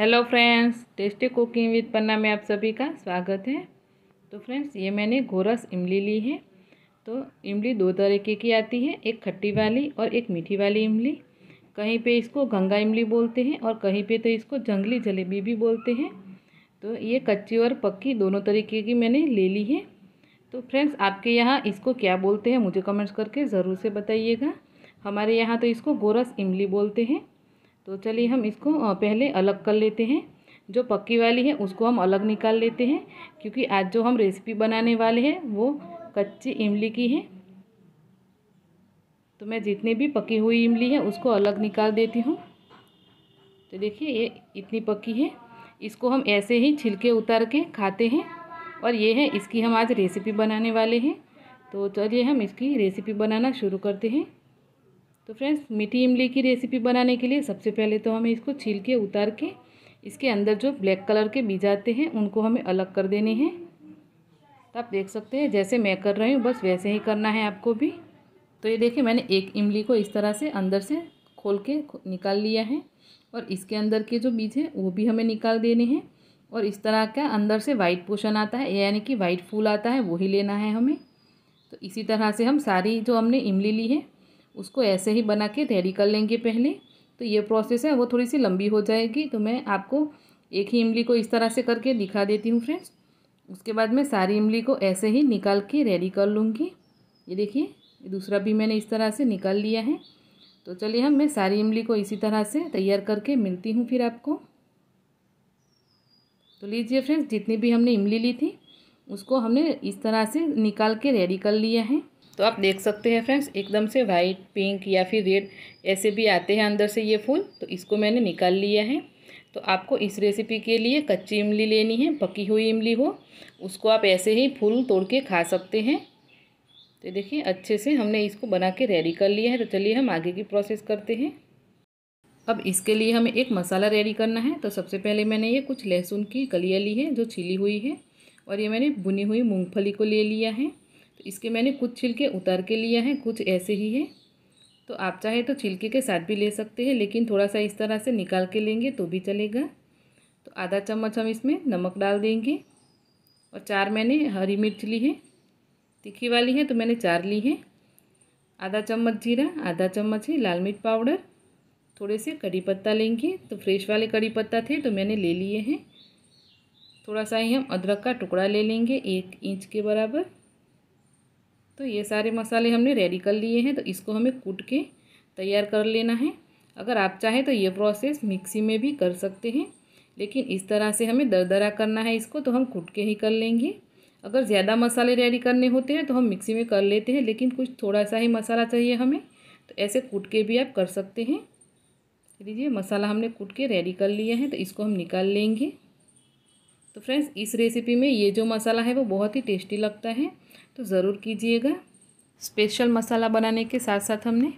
hello friends tasty cooking with Panna में आप सभी का स्वागत है तो फ्रेंड्स ये मैंने गोरस इमली ली है तो इमली दो तरीके की आती है एक खट्टी वाली और एक मीठी वाली इमली कहीं पे इसको गंगा इमली बोलते हैं और कहीं पे तो इसको जंगली जलेबी भी बोलते हैं तो ये कच्ची और पक्की दोनों तरीके की मैंने ले ली है तो फ्रेंड्स आपके यहाँ इसको क्या बोलते हैं मुझे कमेंट्स करके ज़रूर से बताइएगा हमारे यहाँ तो इसको गोरस इमली बोलते हैं तो चलिए हम इसको पहले अलग कर लेते हैं जो पक्की वाली है उसको हम अलग निकाल लेते हैं क्योंकि आज जो हम रेसिपी बनाने वाले हैं वो कच्ची इमली की है तो मैं जितनी भी पकी हुई इमली है उसको अलग निकाल देती हूँ तो देखिए ये इतनी पकी है इसको हम ऐसे ही छिलके उतार के खाते हैं और ये है इसकी हम आज रेसिपी बनाने वाले हैं तो चलिए हम इसकी रेसिपी बनाना शुरू करते हैं तो फ्रेंड्स मीठी इमली की रेसिपी बनाने के लिए सबसे पहले तो हमें इसको छील के उतार के इसके अंदर जो ब्लैक कलर के बीज आते हैं उनको हमें अलग कर देने हैं तो आप देख सकते हैं जैसे मैं कर रही हूँ बस वैसे ही करना है आपको भी तो ये देखिए मैंने एक इमली को इस तरह से अंदर से खोल के निकाल लिया है और इसके अंदर के जो बीज हैं वो भी हमें निकाल देने हैं और इस तरह का अंदर से वाइट पोषण आता है यानी कि वाइट फूल आता है वही लेना है हमें तो इसी तरह से हम सारी जो हमने इमली ली है उसको ऐसे ही बना के तैयारी कर लेंगे पहले तो ये प्रोसेस है वो थोड़ी सी लंबी हो जाएगी तो मैं आपको एक ही इमली को इस तरह से करके दिखा देती हूँ फ्रेंड्स उसके बाद मैं सारी इमली को ऐसे ही निकाल के रेडी कर लूँगी ये देखिए दूसरा भी मैंने इस तरह से निकाल लिया है तो चलिए हम मैं सारी इमली को इसी तरह से तैयार करके मिलती हूँ फिर आपको तो लीजिए फ्रेंड्स जितनी भी हमने इमली ली थी उसको हमने इस तरह से निकाल के रेडी कर लिया है तो आप देख सकते हैं फ्रेंड्स एकदम से वाइट पिंक या फिर रेड ऐसे भी आते हैं अंदर से ये फूल तो इसको मैंने निकाल लिया है तो आपको इस रेसिपी के लिए कच्ची इमली लेनी है पकी हुई इमली हो उसको आप ऐसे ही फूल तोड़ के खा सकते हैं तो देखिए अच्छे से हमने इसको बना के रेडी कर लिया है तो चलिए हम आगे की प्रोसेस करते हैं अब इसके लिए हमें एक मसाला रेडी करना है तो सबसे पहले मैंने ये कुछ लहसुन की कलियाँ ली है जो छिली हुई है और ये मैंने बुनी हुई मूँगफली को ले लिया है इसके मैंने कुछ छिलके उतार के लिए हैं कुछ ऐसे ही हैं तो आप चाहे तो छिलके के साथ भी ले सकते हैं लेकिन थोड़ा सा इस तरह से निकाल के लेंगे तो भी चलेगा तो आधा चम्मच हम इसमें नमक डाल देंगे और चार मैंने हरी मिर्च ली है तीखी वाली है तो मैंने चार ली है आधा चम्मच जीरा आधा चम्मच है लाल मिर्च पाउडर थोड़े से कड़ी पत्ता लेंगे तो फ्रेश वाले कड़ी पत्ता थे तो मैंने ले लिए हैं थोड़ा सा ही हम अदरक का टुकड़ा ले लेंगे एक इंच के बराबर तो ये सारे मसाले हमने रेडी कर लिए हैं तो इसको हमें कूट के तैयार कर लेना है अगर आप चाहें तो ये प्रोसेस मिक्सी में भी कर सकते हैं लेकिन इस तरह से हमें दरदरा करना है इसको तो हम कूट के ही कर लेंगे अगर ज़्यादा मसाले रेडी करने होते हैं तो हम मिक्सी में कर लेते हैं लेकिन कुछ थोड़ा सा ही मसाला चाहिए हमें तो ऐसे कूट के भी आप कर सकते हैं लीजिए मसाला हमने कूट के रेडी कर लिया है तो इसको हम निकाल लेंगे तो फ्रेंड्स इस रेसिपी में ये जो मसाला है वो बहुत ही टेस्टी लगता है तो ज़रूर कीजिएगा स्पेशल मसाला बनाने के साथ साथ हमने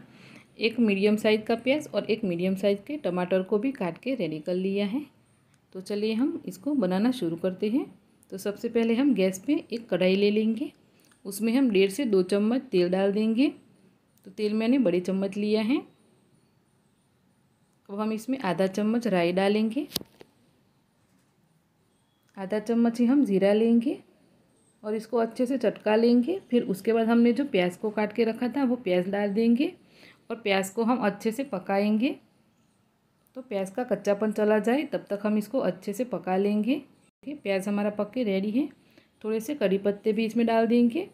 एक मीडियम साइज़ का प्याज और एक मीडियम साइज़ के टमाटर को भी काट के रेडी कर लिया है तो चलिए हम इसको बनाना शुरू करते हैं तो सबसे पहले हम गैस पे एक कढ़ाई ले लेंगे उसमें हम डेढ़ से दो चम्मच तेल डाल देंगे तो तेल मैंने बड़े चम्मच लिया है अब हम इसमें आधा चम्मच राई डालेंगे आधा चम्मच ही हम ज़ीरा लेंगे और इसको अच्छे से चटका लेंगे फिर उसके बाद हमने जो प्याज को काट के रखा था वो प्याज डाल देंगे और प्याज को हम अच्छे से पकाएंगे तो प्याज का कच्चापन चला जाए तब तक हम इसको अच्छे से पका लेंगे ठीक प्याज हमारा पक के रेडी है थोड़े से कड़ी पत्ते भी इसमें डाल देंगे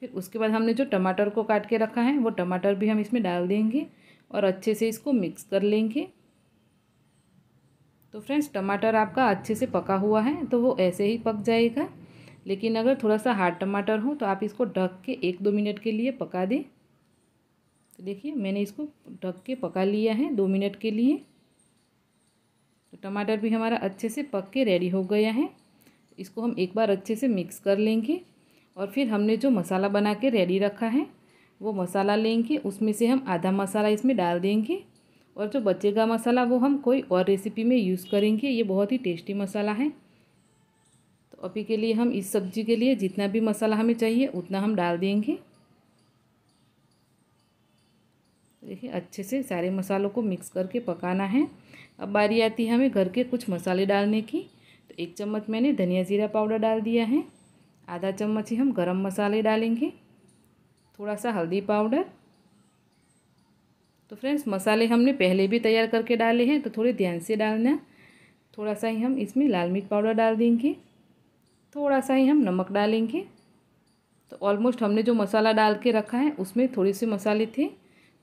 फिर उसके बाद हमने जो टमाटर को काट के रखा है वो टमाटर भी हम इसमें डाल देंगे और अच्छे से इसको मिक्स कर लेंगे तो फ्रेंड्स टमाटर आपका अच्छे से पका हुआ है तो वो ऐसे ही पक जाएगा लेकिन अगर थोड़ा सा हार्ड टमाटर हो तो आप इसको ढक के एक दो मिनट के लिए पका दें तो देखिए मैंने इसको ढक के पका लिया है दो मिनट के लिए तो टमाटर भी हमारा अच्छे से पक के रेडी हो गया है इसको हम एक बार अच्छे से मिक्स कर लेंगे और फिर हमने जो मसाला बना के रेडी रखा है वो मसाला लेंगे उसमें से हम आधा मसाला इसमें डाल देंगे और जो बचेगा मसाला वो हम कोई और रेसिपी में यूज़ करेंगे ये बहुत ही टेस्टी मसाला है तो अभी के लिए हम इस सब्जी के लिए जितना भी मसाला हमें चाहिए उतना हम डाल देंगे देखिए अच्छे से सारे मसालों को मिक्स करके पकाना है अब बारी आती है हमें घर के कुछ मसाले डालने की तो एक चम्मच मैंने धनिया जीरा पाउडर डाल दिया है आधा चम्मच ही हम गरम मसाले डालेंगे थोड़ा सा हल्दी पाउडर तो फ्रेंड्स मसाले हमने पहले भी तैयार करके डाले हैं तो थोड़े ध्यान से डालना थोड़ा सा ही हम इसमें लाल मिर्च पाउडर डाल देंगे थोड़ा सा ही हम नमक डालेंगे तो ऑलमोस्ट हमने जो मसाला डाल के रखा है उसमें थोड़े से मसाले थे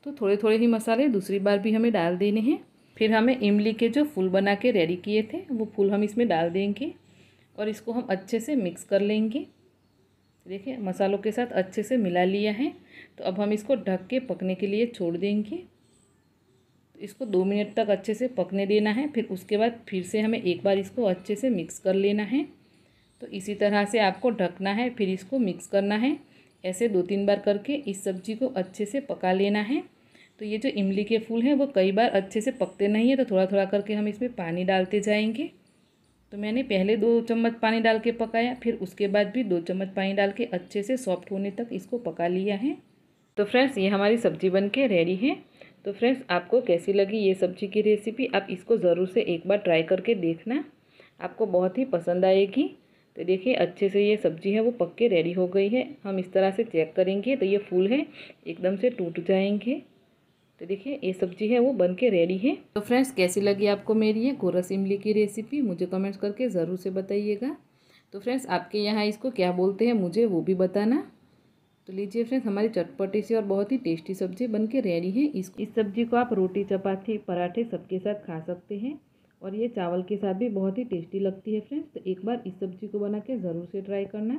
तो थोड़े थोड़े ही मसाले दूसरी बार भी हमें डाल देने हैं फिर हमें इमली के जो फूल बना के रेडी किए थे वो फूल हम इसमें डाल देंगे और इसको हम अच्छे से मिक्स कर लेंगे देखिए मसालों के साथ अच्छे से मिला लिया है तो अब हम इसको ढक के पकने के लिए छोड़ देंगे तो इसको दो मिनट तक अच्छे से पकने देना है फिर उसके बाद फिर से हमें एक बार इसको अच्छे से मिक्स कर लेना है तो इसी तरह से आपको ढकना है फिर इसको मिक्स करना है ऐसे दो तीन बार करके इस सब्जी को अच्छे से पका लेना है तो ये जो इमली के फूल हैं वो कई बार अच्छे से पकते नहीं है तो थोड़ा थोड़ा करके हम इसमें पानी डालते जाएंगे तो मैंने पहले दो चम्मच पानी डाल के पकाया फिर उसके बाद भी दो चम्मच पानी डाल के अच्छे से सॉफ्ट होने तक इसको पका लिया है तो फ्रेंड्स ये हमारी सब्ज़ी बन के रेडी है तो फ्रेंड्स आपको कैसी लगी ये सब्ज़ी की रेसिपी आप इसको ज़रूर से एक बार ट्राई करके देखना आपको बहुत ही पसंद आएगी तो देखिए अच्छे से ये सब्जी है वो पक के रेडी हो गई है हम इस तरह से चेक करेंगे तो ये फूल है एकदम से टूट जाएंगे तो देखिए ये सब्जी है वो बन के रेडी है तो फ्रेंड्स कैसी लगी आपको मेरी ये गोरस इमली की रेसिपी मुझे कमेंट्स करके ज़रूर से बताइएगा तो फ्रेंड्स आपके यहाँ इसको क्या बोलते हैं मुझे वो भी बताना तो लीजिए फ्रेंड्स हमारी चटपटी सी और बहुत ही टेस्टी सब्जी बन के रेडी है इस इस सब्जी को आप रोटी चपाती पराठे सबके साथ खा सकते हैं और ये चावल के साथ भी बहुत ही टेस्टी लगती है फ्रेंड्स तो एक बार इस सब्ज़ी को बना के ज़रूर से ट्राई करना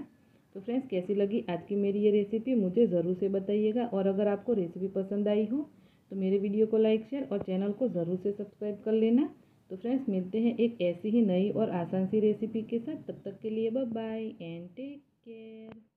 तो फ्रेंड्स कैसी लगी आज की मेरी ये रेसिपी मुझे ज़रूर से बताइएगा और अगर आपको रेसिपी पसंद आई हो तो मेरे वीडियो को लाइक शेयर और चैनल को ज़रूर से सब्सक्राइब कर लेना तो फ्रेंड्स मिलते हैं एक ऐसी ही नई और आसान सी रेसिपी के साथ तब तक के लिए bye bye and take care